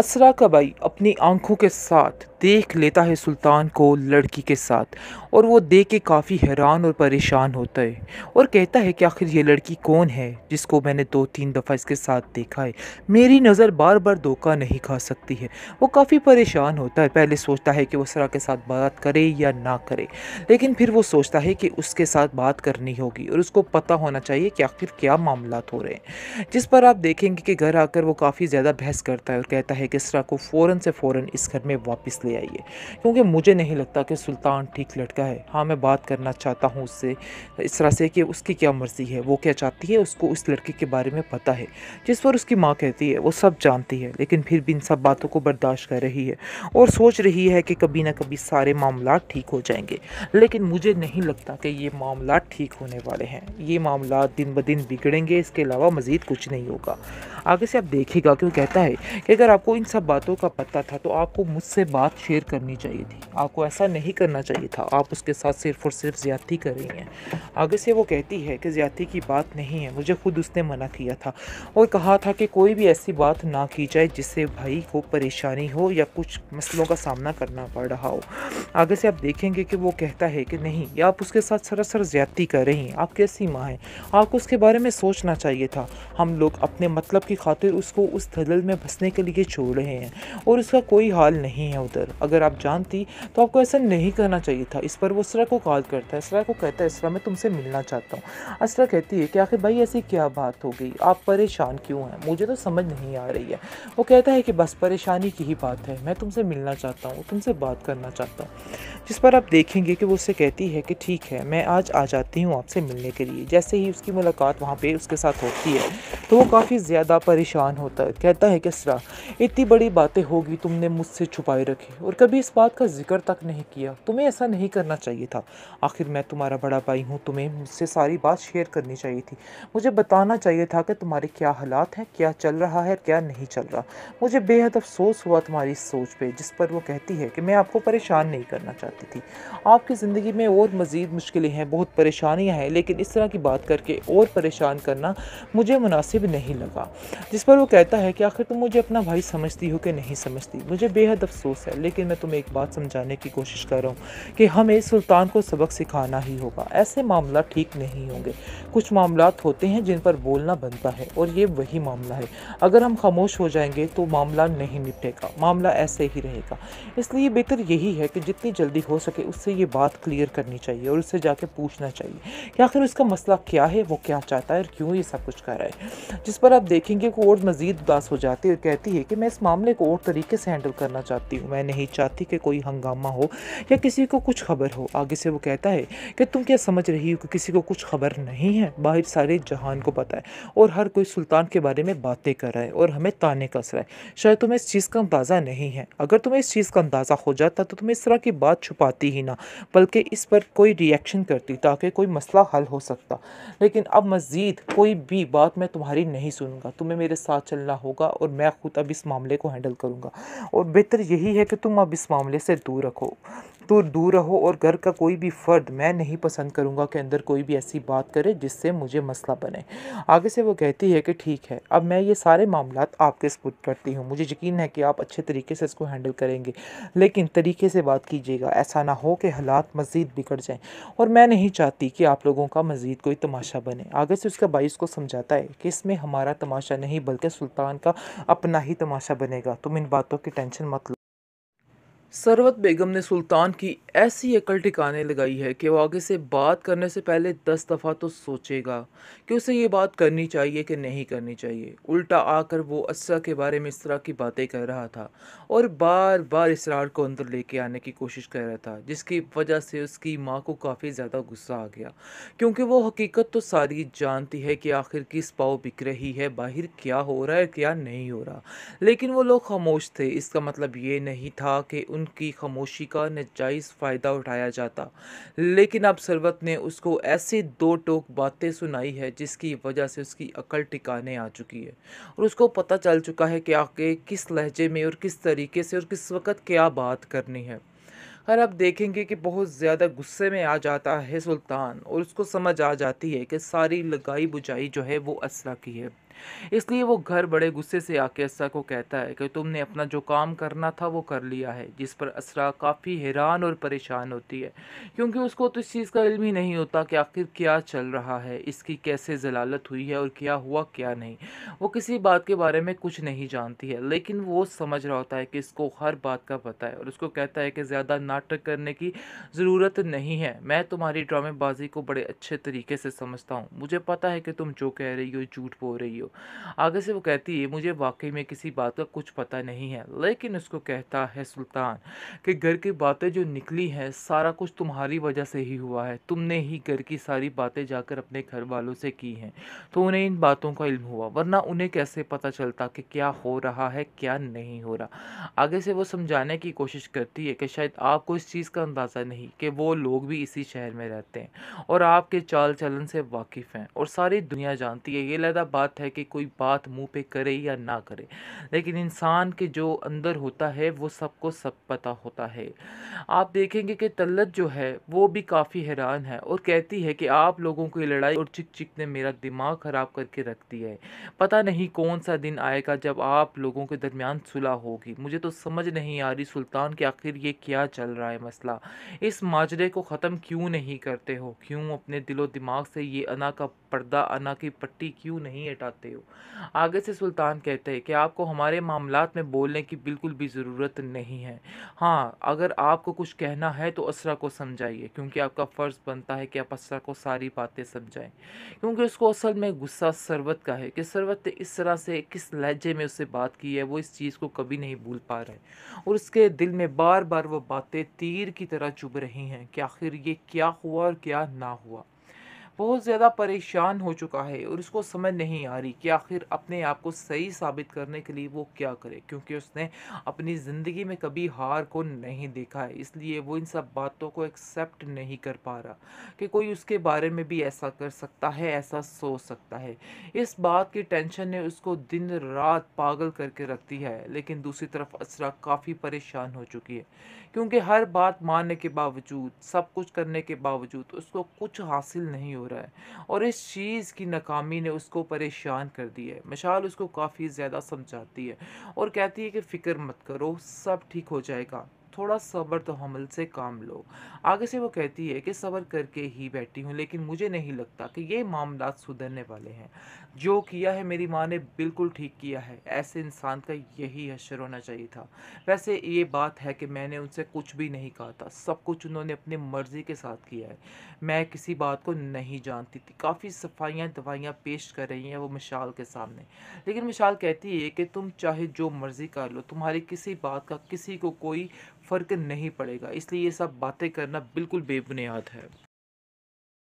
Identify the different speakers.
Speaker 1: असरा कबाई अपनी आंखों के साथ देख लेता है सुल्तान को लड़की के साथ और वो देख के काफ़ी हैरान और परेशान होता है और कहता है कि आखिर ये लड़की कौन है जिसको मैंने दो तीन दफ़ा इसके साथ देखा है मेरी नज़र बार बार धोखा नहीं खा सकती है वो काफ़ी परेशान होता है पहले सोचता है कि वो सरा के साथ बात करे या ना करे लेकिन फिर वो सोचता है कि उसके साथ बात करनी होगी और उसको पता होना चाहिए कि आखिर क्या मामला हो रहे हैं जिस पर आप देखेंगे कि घर आकर वो काफ़ी ज़्यादा बहस करता है और कहता है कि सरा को फ़ौर से फ़ौर इस घर में वापस गया ये क्योंकि मुझे नहीं लगता कि सुल्तान ठीक लड़का है हाँ मैं बात करना चाहता हूँ उससे इस तरह से कि उसकी क्या मर्ज़ी है वो क्या चाहती है उसको उस लड़के के बारे में पता है जिस पर उसकी माँ कहती है वो सब जानती है लेकिन फिर भी इन सब बातों को बर्दाश्त कर रही है और सोच रही है कि कभी ना कभी सारे मामला ठीक हो जाएंगे लेकिन मुझे नहीं लगता कि ये मामला ठीक होने वाले हैं ये मामला दिन ब दिन बिगड़ेंगे इसके अलावा मज़ीद कुछ नहीं होगा आगे से आप देखिएगा क्यों कहता है कि अगर आपको इन सब बातों का पता था तो आपको मुझसे बात शेयर करनी चाहिए थी आपको ऐसा नहीं करना चाहिए था आप उसके साथ सिर्फ और सिर्फ ज़्यादती कर रही हैं आगे से वो कहती है कि ज़्यादती की बात नहीं है मुझे खुद उसने मना किया था और कहा था कि कोई भी ऐसी बात ना की जाए जिससे भाई को परेशानी हो या कुछ मसलों का सामना करना पड़ रहा हो आगे से आप देखेंगे कि वो कहता है कि नहीं या आप उसके साथ सरासर ज़्यादती कर रही हैं आप कैसी माँ हैं आपको उसके बारे में सोचना चाहिए था हम लोग अपने मतलब की खातिर उसको उस दलदल में फंसने के लिए छोड़ रहे हैं और उसका कोई हाल नहीं है उधर अगर आप जानती तो आपको ऐसा नहीं करना चाहिए था इस पर वो असरा को कॉल करता है असरा को कहता है असरा मैं तुमसे मिलना चाहता हूँ असरा कहती है कि आखिर भाई ऐसी क्या बात हो गई आप परेशान क्यों हैं मुझे तो समझ नहीं आ रही है वो कहता है कि बस परेशानी की ही बात है मैं तुमसे मिलना चाहता हूँ तुमसे बात करना चाहता हूँ जिस पर आप देखेंगे कि वो उससे कहती है कि ठीक है मैं आज आ जाती हूँ आपसे मिलने के लिए जैसे ही उसकी मुलाकात वहाँ पर उसके साथ होती है तो वो काफ़ी ज़्यादा बड़ा परेशान होता है कहता है किसरा इतनी बड़ी बातें होगी तुमने मुझसे छुपाए रखी और कभी इस बात का जिक्र तक नहीं किया तुम्हें ऐसा नहीं करना चाहिए था आखिर मैं तुम्हारा बड़ा भाई हूँ तुम्हें मुझसे सारी बात शेयर करनी चाहिए थी मुझे बताना चाहिए था कि तुम्हारे क्या हालात हैं क्या चल रहा है क्या नहीं चल रहा मुझे बेहद अफसोस हुआ तुम्हारी इस सोच पर जिस पर वो कहती है कि मैं आपको परेशान नहीं करना चाहती थी आपकी ज़िंदगी में और मज़ीद मुश्किलें हैं बहुत परेशानियाँ हैं लेकिन इस तरह की बात करके और परेशान करना मुझे मुनासिब नहीं लगा जिस पर वो कहता है कि आखिर तुम मुझे अपना भाई समझती हो कि नहीं समझती मुझे बेहद अफसोस है लेकिन मैं तुम्हें एक बात समझाने की कोशिश कर रहा हूँ कि हमें सुल्तान को सबक सिखाना ही होगा ऐसे मामला ठीक नहीं होंगे कुछ मामला होते हैं जिन पर बोलना बनता है और ये वही मामला है अगर हम खामोश हो जाएंगे तो मामला नहीं निपटेगा मामला ऐसे ही रहेगा इसलिए बेहतर यही है कि जितनी जल्दी हो सके उससे ये बात क्लियर करनी चाहिए और उससे जाके पूछना चाहिए कि आखिर उसका मसला क्या है वो क्या चाहता है और क्यों ये सब कुछ कर रहा है जिस पर आप देखेंगे को और मजीद उदास हो जाती है और कहती है कि मैं इस मामले को और तरीके से हैंडल करना चाहती हूँ मैं नहीं चाहती कि कोई हंगामा हो या किसी को कुछ खबर हो आगे से वो कहता है कि तुम क्या समझ रही हो कि किसी को कुछ खबर नहीं है बाहर सारे जहान को पता है और हर कोई सुल्तान के बारे में बातें कर रहा है और हमें ताने कस रहा है शायद तुम्हें इस चीज़ का अंदाज़ा नहीं है अगर तुम्हें इस चीज़ का अंदाज़ा हो जाता तो तुम्हें इस तरह की बात छुपाती ही ना बल्कि इस पर कोई रिएक्शन करती ताकि कोई मसला हल हो सकता लेकिन अब मज़ीद कोई भी बात मैं तुम्हारी नहीं सुनूंगा तुम तुम्हें मेरे साथ चलना होगा और मैं खुद अब इस मामले को हैंडल करूँगा और बेहतर यही है कि तुम अब इस मामले से दूर रखो तो दूर रहो और घर का कोई भी फ़र्द मैं नहीं पसंद करूंगा कि अंदर कोई भी ऐसी बात करे जिससे मुझे मसला बने आगे से वो कहती है कि ठीक है अब मैं ये सारे मामला आपके सपुट करती हूँ मुझे यकीन है कि आप अच्छे तरीके से इसको हैंडल करेंगे लेकिन तरीके से बात कीजिएगा ऐसा ना हो कि हालात मज़ीद बिगड़ जाएँ और मैं नहीं चाहती कि आप लोगों का मज़ीद कोई तमाशा बने आगे से उसका भाई उसको समझाता है कि इसमें हमारा तमाशा नहीं बल्कि सुल्तान का अपना ही तमाशा बनेगा तुम इन बातों की टेंशन मत लो सरवत बेगम ने सुल्तान की ऐसी अकल ठिकाने लगाई है कि वो आगे से बात करने से पहले दस दफ़ा तो सोचेगा कि उसे ये बात करनी चाहिए कि नहीं करनी चाहिए उल्टा आकर वो अस्सा के बारे में इस तरह की बातें कर रहा था और बार बार इसरार को अंदर लेके आने की कोशिश कर रहा था जिसकी वजह से उसकी माँ को काफ़ी ज़्यादा गुस्सा आ गया क्योंकि वो हकीकत तो सारी जानती है कि आखिर किस पाव बिक रही है बाहर क्या हो रहा है क्या नहीं हो रहा लेकिन वो लोग खामोश थे इसका मतलब ये नहीं था कि उनकी खामोशी का नजायज़ फ़ायदा उठाया जाता लेकिन अब सरवत ने उसको ऐसी दो टोक बातें सुनाई है जिसकी वजह से उसकी अकल टिकाने आ चुकी है और उसको पता चल चुका है कि आगे किस लहजे में और किस तरीके से और किस वक्त क्या बात करनी है और आप देखेंगे कि बहुत ज़्यादा गुस्से में आ जाता है सुल्तान और उसको समझ आ जाती है कि सारी लगाई बुझाई जो है वो असला की है इसलिए वो घर बड़े गुस्से से आके असरा को कहता है कि तुमने अपना जो काम करना था वो कर लिया है जिस पर असरा काफ़ी हैरान और परेशान होती है क्योंकि उसको तो इस चीज़ का इल्म ही नहीं होता कि आखिर क्या चल रहा है इसकी कैसे जलालत हुई है और क्या हुआ क्या नहीं वो किसी बात के बारे में कुछ नहीं जानती है लेकिन वो समझ रहा होता है कि इसको हर बात का पता है और उसको कहता है कि ज़्यादा नाटक करने की ज़रूरत नहीं है मैं तुम्हारी ड्रामेबाजी को बड़े अच्छे तरीके से समझता हूँ मुझे पता है कि तुम जो कह रही हो झूठ बोल रही हो आगे से वो कहती है मुझे वाकई में किसी बात का कुछ पता नहीं है लेकिन उसको कहता है सुल्तान कि घर की बातें जो निकली हैं सारा कुछ तुम्हारी वजह से ही हुआ है तुमने ही घर की सारी बातें जाकर अपने घर वालों से की हैं तो उन्हें इन बातों का इल्म हुआ वरना उन्हें कैसे पता चलता कि क्या हो रहा है क्या नहीं हो रहा आगे से वो समझाने की कोशिश करती है कि शायद आपको इस चीज़ का अंदाज़ा नहीं कि वो लोग भी इसी शहर में रहते हैं और आपके चाल चलन से वाकिफ़ हैं और सारी दुनिया जानती है ये लहदा बात है कि करके कोई बात मुंह पे करे या ना करे लेकिन इंसान के जो अंदर होता है वो सबको सब पता होता है आप देखेंगे कि तल्लत जो है वो भी काफ़ी हैरान है और कहती है कि आप लोगों की लड़ाई और चिक चिक ने मेरा दिमाग ख़राब करके रख दिया है पता नहीं कौन सा दिन आएगा जब आप लोगों के दरमियान सुलह होगी मुझे तो समझ नहीं आ रही सुल्तान के आखिर ये क्या चल रहा है मसला इस माजरे को ख़त्म क्यों नहीं करते हो क्यों अपने दिलो दिमाग से ये अना का पर्दा अना की पट्टी क्यों नहीं हटाते चाहते हो आगे से सुल्तान कहते हैं कि आपको हमारे मामला में बोलने की बिल्कुल भी ज़रूरत नहीं है हाँ अगर आपको कुछ कहना है तो असरा को समझाइए क्योंकि आपका फ़र्ज़ बनता है कि आप असरा को सारी बातें समझाएं क्योंकि उसको असल में गुस्सा सरवत का है कि सरवत ने इस तरह से किस लहजे में उससे बात की है वो इस चीज़ को कभी नहीं भूल पा रहे और उसके दिल में बार बार वो बातें तीर की तरह चुभ रही हैं कि आखिर ये क्या हुआ और क्या ना हुआ बहुत ज़्यादा परेशान हो चुका है और उसको समझ नहीं आ रही कि आखिर अपने आप को सही साबित करने के लिए वो क्या करे क्योंकि उसने अपनी ज़िंदगी में कभी हार को नहीं देखा है इसलिए वो इन सब बातों को एक्सेप्ट नहीं कर पा रहा कि कोई उसके बारे में भी ऐसा कर सकता है ऐसा सोच सकता है इस बात की टेंशन ने उसको दिन रात पागल करके रखती है लेकिन दूसरी तरफ असरा काफ़ी परेशान हो चुकी है क्योंकि हर बात मानने के बावजूद सब कुछ करने के बावजूद उसको कुछ हासिल नहीं हो रहा है और इस चीज़ की नाकामी ने उसको परेशान कर दिया है मशाल उसको काफ़ी ज़्यादा समझाती है और कहती है कि फ़िक्र मत करो सब ठीक हो जाएगा थोड़ा सब्र तो हमल से काम लो आगे से वो कहती है कि सब्र करके ही बैठी हूँ लेकिन मुझे नहीं लगता कि ये मामला सुधरने वाले हैं जो किया है मेरी माँ ने बिल्कुल ठीक किया है ऐसे इंसान का यही अशर होना चाहिए था वैसे ये बात है कि मैंने उनसे कुछ भी नहीं कहा था सब कुछ उन्होंने अपनी मर्ज़ी के साथ किया है मैं किसी बात को नहीं जानती थी काफ़ी सफाइयाँ दवाइयाँ पेश कर रही हैं वो मिशाल के सामने लेकिन मिशाल कहती है कि तुम चाहे जो मर्ज़ी कर लो तुम्हारी किसी बात का किसी को कोई फ़र्क नहीं पड़ेगा इसलिए ये सब बातें करना बिल्कुल बेबुनियाद है